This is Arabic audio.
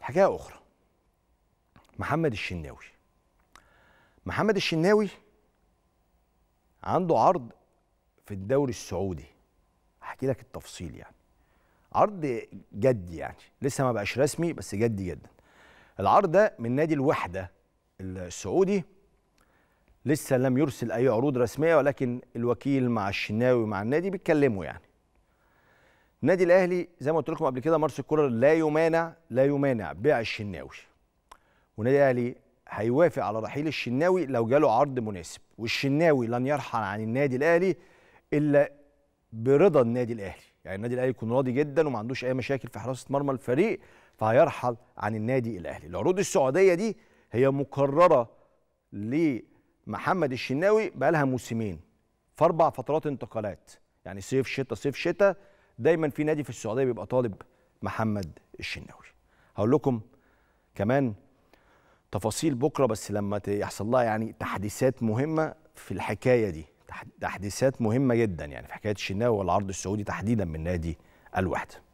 حكايه اخرى محمد الشناوي محمد الشناوي عنده عرض في الدوري السعودي هحكي لك التفصيل يعني عرض جدي يعني لسه ما بقاش رسمي بس جدي جدا العرض ده من نادي الوحده السعودي لسه لم يرسل اي عروض رسميه ولكن الوكيل مع الشناوي مع النادي بيتكلموا يعني النادي الاهلي زي ما قلت لكم قبل كده مارس الكولر لا يمانع لا يمانع بيع الشناوي والنادي الاهلي هيوافق على رحيل الشناوي لو جاله عرض مناسب والشناوي لن يرحل عن النادي الاهلي الا برضا النادي الاهلي يعني النادي الاهلي يكون راضي جدا وما عندوش اي مشاكل في حراسه مرمى الفريق فهيرحل عن النادي الاهلي العروض السعوديه دي هي مكرره لمحمد الشناوي بقالها موسمين في اربع فترات انتقالات يعني صيف شتاء صيف شتاء دايما في نادي في السعوديه بيبقى طالب محمد الشناوي هقول لكم كمان تفاصيل بكره بس لما يحصل لها يعني تحديثات مهمه في الحكايه دي تحديثات مهمه جدا يعني في حكايه الشناوي والعرض السعودي تحديدا من نادي الوحده